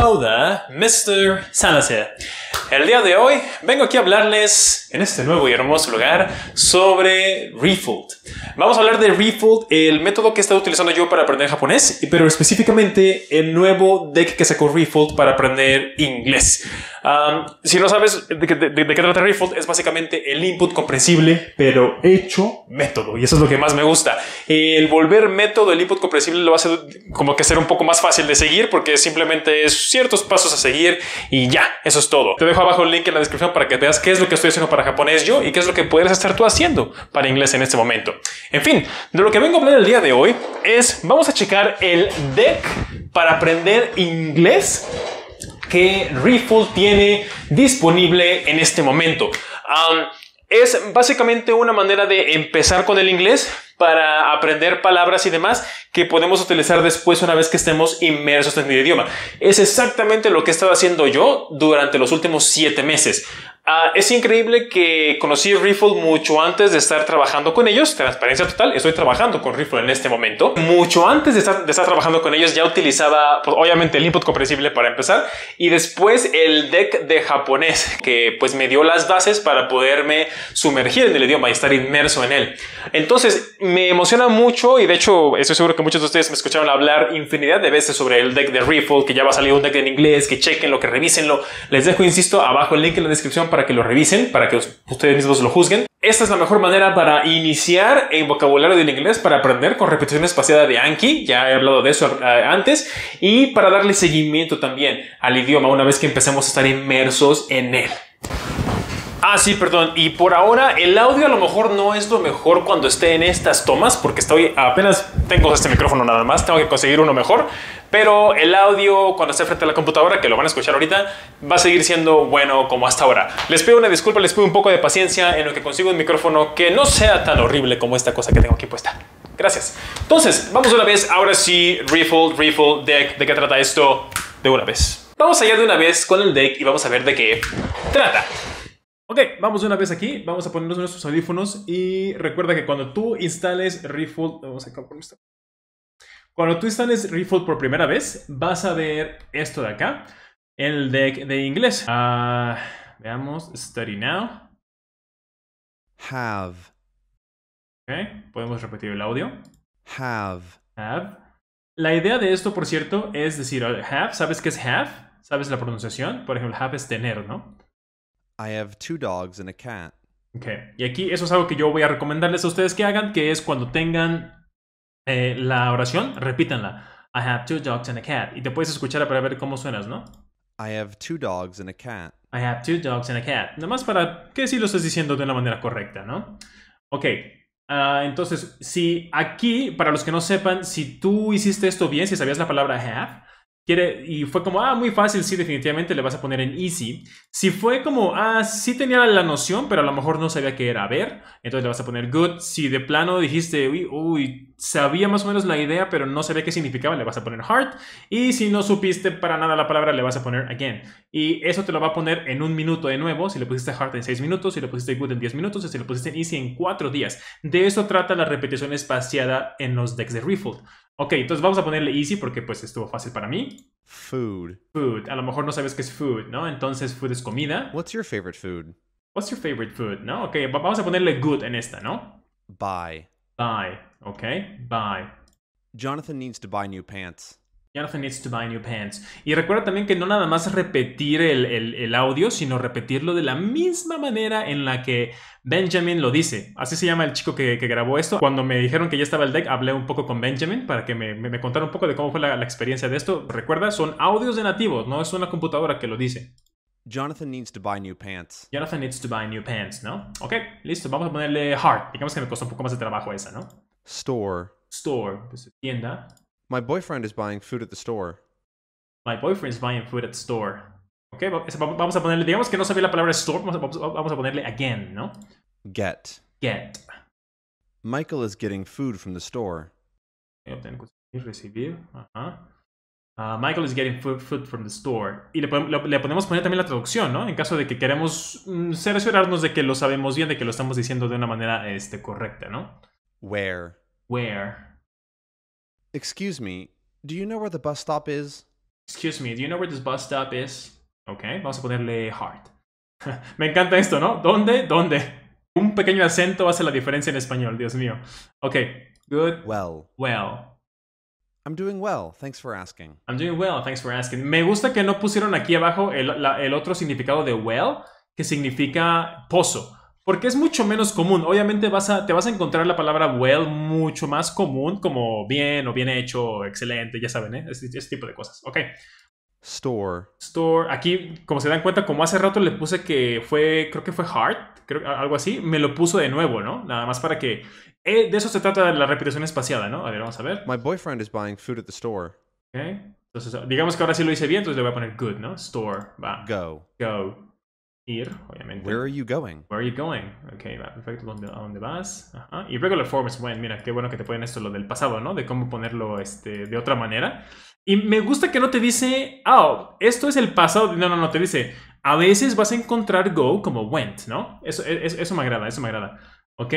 Hello there, Mr. Salas here. El día de hoy vengo aquí a hablarles en este nuevo y hermoso lugar sobre Refold. Vamos a hablar de Refold, el método que he estado utilizando yo para aprender japonés, pero específicamente el nuevo deck que sacó Refold para aprender inglés. si no sabes de, qué trata Refold, es básicamente el input comprensible, pero hecho método. Y eso es lo que más me gusta. El volver método, el input comprensible, lo hace como que ser un poco más fácil de seguir porque simplemente es ciertos pasos a seguir y ya, eso es todo. Te dejo abajo el link en la descripción para que veas qué es lo que estoy haciendo para japonés yo y qué es lo que puedes estar tú haciendo para inglés en este momento. En fin, de lo que vengo a hablar el día de hoy es, vamos a checar el deck para aprender inglés que Refull tiene disponible en este momento es básicamente una manera de empezar con el inglés para aprender palabras y demás que podemos utilizar después una vez que estemos inmersos en el idioma. Es exactamente lo que he estado haciendo yo durante los últimos siete meses. Ah, es increíble que conocí Riffle mucho antes de estar trabajando con ellos. Transparencia total, estoy trabajando con Riffle en este momento. Mucho antes de estar, estar trabajando con ellos ya utilizaba, pues, obviamente, el input comprensible para empezar. Y después el deck de japonés, que pues me dio las bases para poderme sumergir en el idioma y estar inmerso en él. Entonces, me emociona mucho y de hecho estoy seguro que muchos de ustedes me escucharon hablar infinidad de veces sobre el deck de Riffle, que ya va a salir un deck en inglés, que chequenlo, que revísenlo. Les dejo, insisto, abajo el link en la descripción para que lo revisen, para que ustedes mismos lo juzguen. Esta es la mejor manera para iniciar el vocabulario del inglés, para aprender con repetición espaciada de Anki, ya he hablado de eso eh, antes, y para darle seguimiento también al idioma una vez que empecemos a estar inmersos en él. Ah, sí, perdón. Y por ahora el audio a lo mejor no es lo mejor cuando esté en estas tomas, porque estoy apenas tengo este micrófono nada más, tengo que conseguir uno mejor. Pero el audio cuando esté frente a la computadora, que lo van a escuchar ahorita, va a seguir siendo bueno como hasta ahora. Les pido una disculpa, les pido un poco de paciencia en lo que consigo un micrófono que no sea tan horrible como esta cosa que tengo aquí puesta. Gracias. Entonces, vamos de una vez, ahora sí, Riffle, Riffle, deck, ¿de qué trata esto? De una vez. Vamos allá de una vez con el deck y vamos a ver de qué trata. Ok, vamos una vez aquí, vamos a ponernos nuestros audífonos y recuerda que cuando tú instales Refold, vamos a Cuando tú instales Refold por primera vez, vas a ver esto de acá, el deck de inglés. Ah, veamos, study now. Have. Ok, podemos repetir el audio. Have. Have. La idea de esto, por cierto, es decir, oh, have, ¿sabes qué es have? ¿Sabes la pronunciación? Por ejemplo, have es tener, ¿no? I have two dogs and a cat. Okay. Y aquí eso es algo que yo voy a recomendarles a ustedes que hagan, que es cuando tengan eh, la oración, repítanla. I have two dogs and a cat. Y te puedes escuchar para ver cómo suenas, ¿no? I have two dogs and a cat. I have two dogs and a cat. Nada más para que si lo estés diciendo de una manera correcta, ¿no? Ok. Ah, entonces, si aquí, para los que no sepan, si tú hiciste esto bien, si sabías la palabra have, y fue como, ah, muy fácil, sí, definitivamente le vas a poner en easy. Si fue como, ah, sí tenía la noción, pero a lo mejor no sabía qué era a ver, entonces le vas a poner good. Si de plano dijiste, uy, uy, sabía más o menos la idea, pero no sabía qué significaba, le vas a poner hard. Y si no supiste para nada la palabra, le vas a poner again. Y eso te lo va a poner en un minuto de nuevo, si le pusiste hard en 6 minutos, si le pusiste good en 10 minutos, si le pusiste easy en 4 días. De eso trata la repetición espaciada en los decks de Riffle. Ok, entonces vamos a ponerle easy porque pues estuvo fácil para mí. Food. Food. A lo mejor no sabes qué es food, ¿no? Entonces food es comida. What's your favorite food? What's your favorite food? ¿No? Ok, vamos a ponerle good en esta, ¿no? Buy. Buy. Ok, buy. Jonathan needs to buy new pants. Jonathan needs to buy new pants. Y recuerda también que no nada más repetir el, audio, sino repetirlo de la misma manera en la que Benjamin lo dice. Así se llama el chico que, grabó esto. Cuando me dijeron que ya estaba el deck, hablé un poco con Benjamin para que me, contara un poco de cómo fue la, experiencia de esto. Recuerda, son audios de nativos, no es una computadora que lo dice. Jonathan needs to buy new pants. Jonathan needs to buy new pants, ¿no? Ok, listo, vamos a ponerle hard. Digamos que me costó un poco más de trabajo esa, ¿no? Store. Store, pues, tienda. My boyfriend is buying food at the store. My boyfriend is buying food at the store. Ok, vamos a ponerle, digamos que no sabía la palabra store, vamos a ponerle again, ¿no? Get. Get. Michael is getting food from the store. recibir. Ajá. Ah, Michael is getting food, from the store. Y le, podemos poner también la traducción, ¿no? En caso de que queremos mm, cerciorarnos de que lo sabemos bien, de que lo estamos diciendo de una manera este, correcta, ¿no? Where. Where. Excuse me, do you know where the bus stop is? Excuse me, do you know where this bus stop is? Ok, vamos a ponerle heart. Me encanta esto, ¿no? ¿Dónde? ¿Dónde? Un pequeño acento hace la diferencia en español, Dios mío. Ok, good. Well. Well. I'm doing well, thanks for asking. I'm doing well, thanks for asking. Me gusta que no pusieron aquí abajo el otro significado de well, que significa pozo porque es mucho menos común. Obviamente vas te vas a encontrar la palabra well mucho más común, como bien o bien hecho, excelente, ya saben, ¿eh? ese, tipo de cosas. Ok. Store. Store. Aquí, como se dan cuenta, como hace rato le puse que fue, creo que fue hard, creo, algo así, me lo puso de nuevo, ¿no? Nada más para que... Eh, de eso se trata la repetición espaciada, ¿no? A ver, vamos a ver. My boyfriend is buying food at the store. Ok. Entonces, digamos que ahora sí lo hice bien, entonces le voy a poner good, ¿no? Store. Va. Go. Go obviamente. Where are you going? Where are you going? Ok, va, perfecto. ¿Dónde, ¿A dónde vas? Ajá. Y regular forms, bueno, mira, qué bueno que te ponen esto, lo del pasado, ¿no? De cómo ponerlo este, de otra manera. Y me gusta que no te dice, oh, esto es el pasado. No, no, no, te dice, a veces vas a encontrar go como went, ¿no? Eso, eso, e, eso me agrada, eso me agrada. ¿Ok?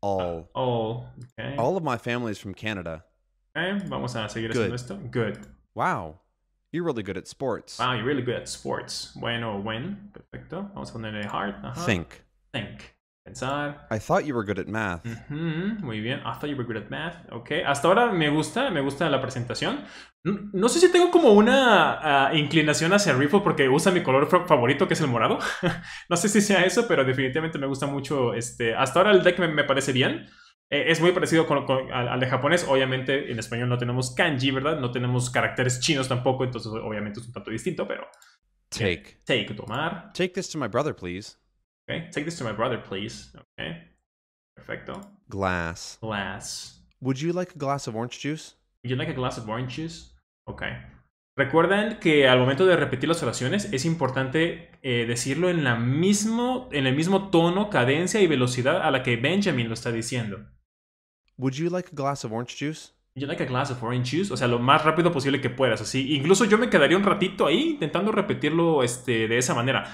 All. all. Okay. All of my family is from Canada. Okay, vamos a seguir haciendo esto. Good. Wow. You're really good at sports. Wow, ah, you're really good at sports. Bueno, when. Perfecto. Vamos a ponerle hard. Think. Think. Pensar. I thought you were good at math. Muy bien. I thought you were good at math. Ok. Hasta ahora me gusta, me gusta la presentación. No, sé si tengo como una ah, inclinación hacia Riffle porque usa mi color favorito, que es el morado. no sé si sea eso, pero definitivamente me gusta mucho. Este, hasta ahora el deck me parece bien. Eh, es muy parecido al, de japonés. Obviamente en español no tenemos kanji, ¿verdad? No tenemos caracteres chinos tampoco, entonces obviamente es un tanto distinto, pero... Take. Take, tomar. Take this to my brother, please. Okay. Take this to my brother, please. Okay. Perfecto. Glass. Glass. Would you like a glass of orange juice? Would you like a glass of orange juice? Okay. Recuerden que al momento de repetir las oraciones es importante eh, decirlo en, mismo, en el mismo tono, cadencia y velocidad a la que Benjamin lo está diciendo. Would you like a glass of orange juice? You like a glass of orange juice, o sea, lo más rápido posible que puedas, así. Incluso yo me quedaría un ratito ahí intentando repetirlo este, de esa manera.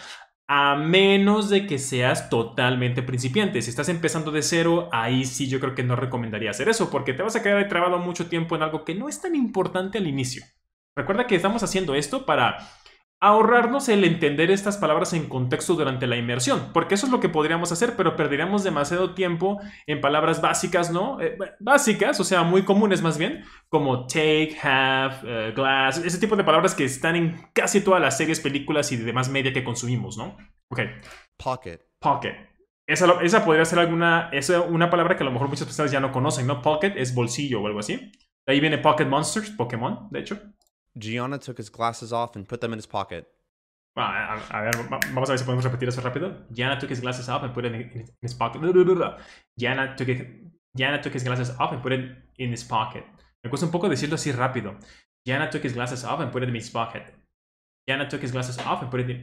A menos de que seas totalmente principiante. Si estás empezando de cero, ahí sí yo creo que no recomendaría hacer eso, porque te vas a quedar trabado mucho tiempo en algo que no es tan importante al inicio. Recuerda que estamos haciendo esto para ahorrarnos el entender estas palabras en contexto durante la inmersión, porque eso es lo que podríamos hacer, pero perderíamos demasiado tiempo en palabras básicas, ¿no? Eh, básicas, o sea, muy comunes más bien, como take, have, eh, glass, ese tipo de palabras que están en casi todas las series, películas y demás media que consumimos, ¿no? Ok. Pocket. Pocket. Esa, esa podría ser alguna, una palabra que a lo mejor muchas personas ya no conocen, ¿no? Pocket es bolsillo o algo así. ahí viene Pocket Monsters, Pokémon, de hecho. Gianna took his glasses off and put them in his pocket. vamos a ver si podemos repetir eso rápido. Gianna took his glasses off and put them in, his pocket. Gianna took, Gianna took his glasses off and put it in his pocket. Me cuesta un poco decirlo así rápido. Gianna took his glasses off and put it in his pocket. Gianna took his glasses off and put it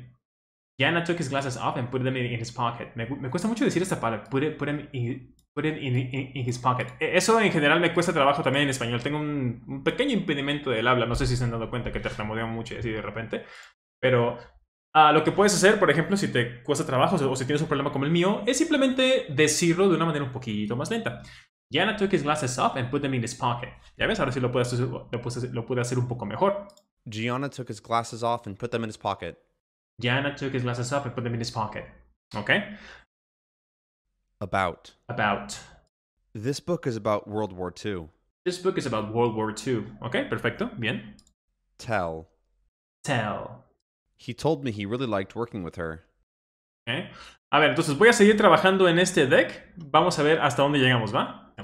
Gianna took his glasses off and put them in, his pocket. Me, me, cuesta mucho decir esta palabra. Put, it, put them in, put in, in, e, Eso en general me cuesta trabajo también en español. Tengo un, pequeño impedimento del habla. No sé si se han dado cuenta que te tartamudeo mucho y así de repente. Pero ah, lo que puedes hacer, por ejemplo, si te cuesta trabajo o si tienes un problema como el mío, es simplemente decirlo de una manera un poquito más lenta. Gianna took his glasses off and put them in his pocket. Ya ves, ahora sí lo puedes hacer, lo puedes lo hacer un poco mejor. Gianna took his glasses off and put them in his pocket. Gianna took his glasses off and put them in his pocket. ¿Ok? About. About. This book is about World War II. This book is about World War II. Okay, perfecto. Bien. Tell. Tell. He told me he really liked working with her. Okay. A ver, entonces voy a seguir trabajando en este deck. Vamos a ver hasta dónde llegamos, ¿va? Eh,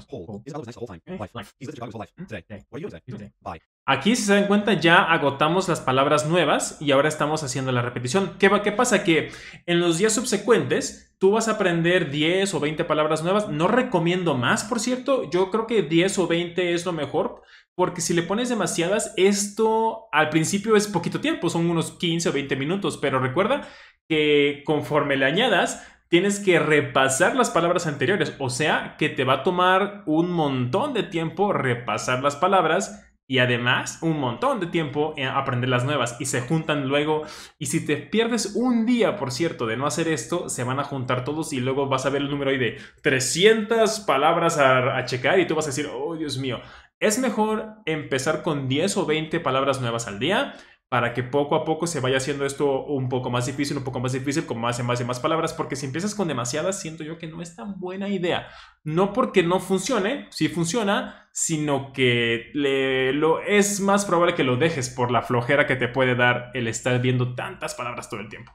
Aquí, si se dan cuenta, ya agotamos las palabras nuevas y ahora estamos haciendo la repetición. ¿Qué, ¿Qué pasa? Que en los días subsecuentes tú vas a aprender 10 o 20 palabras nuevas. No recomiendo más, por cierto. Yo creo que 10 o 20 es lo mejor porque si le pones demasiadas, esto al principio es poquito tiempo, son unos 15 o 20 minutos, pero recuerda que conforme le añadas, tienes que repasar las palabras anteriores, o sea que te va a tomar un montón de tiempo repasar las palabras y además un montón de tiempo eh, aprender las nuevas y se juntan luego y si te pierdes un día por cierto de no hacer esto se van a juntar todos y luego vas a ver el número ahí de 300 palabras a, a checar y tú vas a decir oh Dios mío es mejor empezar con 10 o 20 palabras nuevas al día para que poco a poco se vaya haciendo esto un poco más difícil, un poco más difícil, con más y más y más palabras, porque si empiezas con demasiadas, siento yo que no es tan buena idea. No porque no funcione, si funciona, sino que lo, es más probable que lo dejes por la flojera que te puede dar el estar viendo tantas palabras todo el tiempo.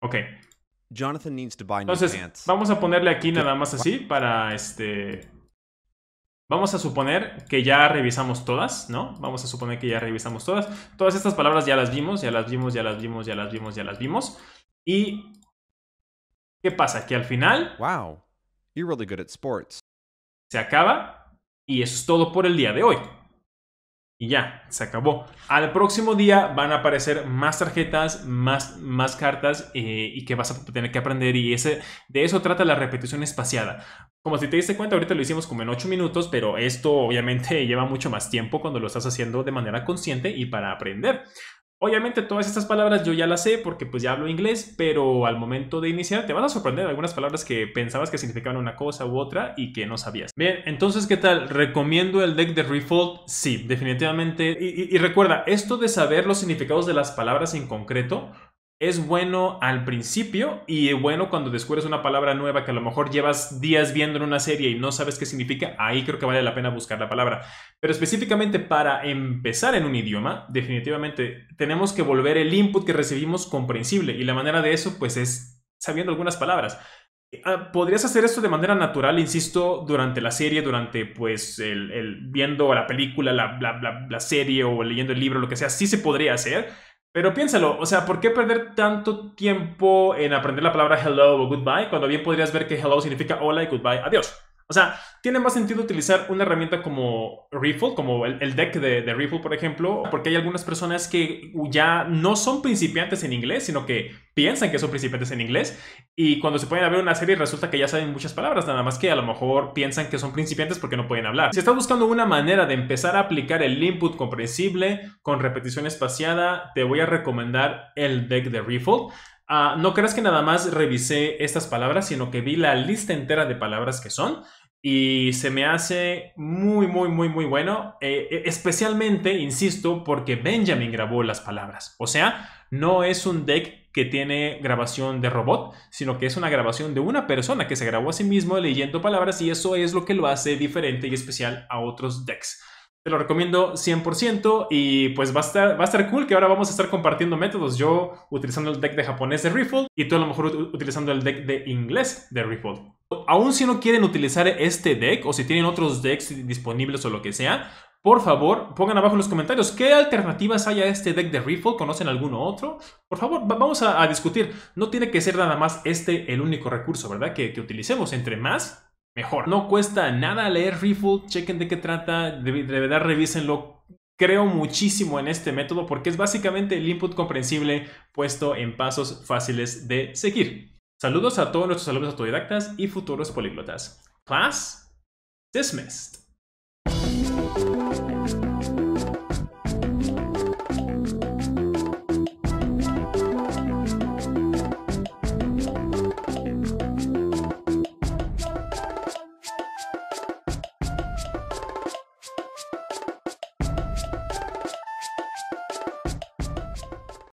Ok. Jonathan needs to buy Entonces, vamos a ponerle aquí nada más así para este Vamos a suponer que ya revisamos todas, ¿no? Vamos a suponer que ya revisamos todas. Todas estas palabras ya las vimos, ya las vimos, ya las vimos, ya las vimos, ya las vimos. Y ¿qué pasa? Que al final, wow, you're really good at sports. Se acaba y eso es todo por el día de hoy y ya, se acabó. Al próximo día van a aparecer más tarjetas, más, más cartas eh, y que vas a tener que aprender y ese, de eso trata la repetición espaciada. Como si te diste cuenta, ahorita lo hicimos como en 8 minutos, pero esto obviamente lleva mucho más tiempo cuando lo estás haciendo de manera consciente y para aprender. Obviamente todas estas palabras yo ya las sé porque pues ya hablo inglés, pero al momento de iniciar te van a sorprender algunas palabras que pensabas que significaban una cosa u otra y que no sabías. Bien, entonces ¿qué tal? ¿Recomiendo el deck de Refold? Sí, definitivamente. y recuerda, esto de saber los significados de las palabras en concreto es bueno al principio y bueno cuando descubres una palabra nueva que a lo mejor llevas días viendo en una serie y no sabes qué significa, ahí creo que vale la pena buscar la palabra. Pero específicamente para empezar en un idioma, definitivamente tenemos que volver el input que recibimos comprensible y la manera de eso pues es sabiendo algunas palabras. Ah, Podrías hacer esto de manera natural, insisto, durante la serie, durante pues el, viendo la película, la, la, la, la serie o leyendo el libro, lo que sea, sí se podría hacer pero piénsalo, o sea, ¿por qué perder tanto tiempo en aprender la palabra hello o goodbye cuando bien podrías ver que hello significa hola y goodbye, adiós? O sea, tiene más sentido utilizar una herramienta como Riffle, como el, deck de, de, Riffle, por ejemplo, porque hay algunas personas que ya no son principiantes en inglés, sino que piensan que son principiantes en inglés y cuando se pueden ver una serie resulta que ya saben muchas palabras, nada más que a lo mejor piensan que son principiantes porque no pueden hablar. Si estás buscando una manera de empezar a aplicar el input comprensible con repetición espaciada, te voy a recomendar el deck de Riffle. Ah, no creas que nada más revisé estas palabras, sino que vi la lista entera de palabras que son y se me hace muy, muy, muy, muy bueno, eh, e, especialmente, insisto, porque Benjamin grabó las palabras. O sea, no es un deck que tiene grabación de robot, sino que es una grabación de una persona que se grabó a sí mismo leyendo palabras y eso es lo que lo hace diferente y especial a otros decks. Te lo recomiendo 100% y pues va a, estar, va a estar cool que ahora vamos a estar compartiendo métodos. Yo utilizando el deck de japonés de Riffle y tú a lo mejor utilizando el deck de inglés de Riffle. Aún si no quieren utilizar este deck o si tienen otros decks disponibles o lo que sea, por favor, pongan abajo en los comentarios qué alternativas hay a este deck de Riffle. ¿Conocen alguno otro? Por favor, vamos a, discutir. No tiene que ser nada más este el único recurso, ¿verdad? que utilicemos. Entre más, mejor. No cuesta nada leer Rifle, chequen de qué trata, de, de verdad revísenlo. Creo muchísimo en este método porque es básicamente el input comprensible puesto en pasos fáciles de seguir. Saludos a todos nuestros alumnos autodidactas y futuros políglotas. Class dismissed.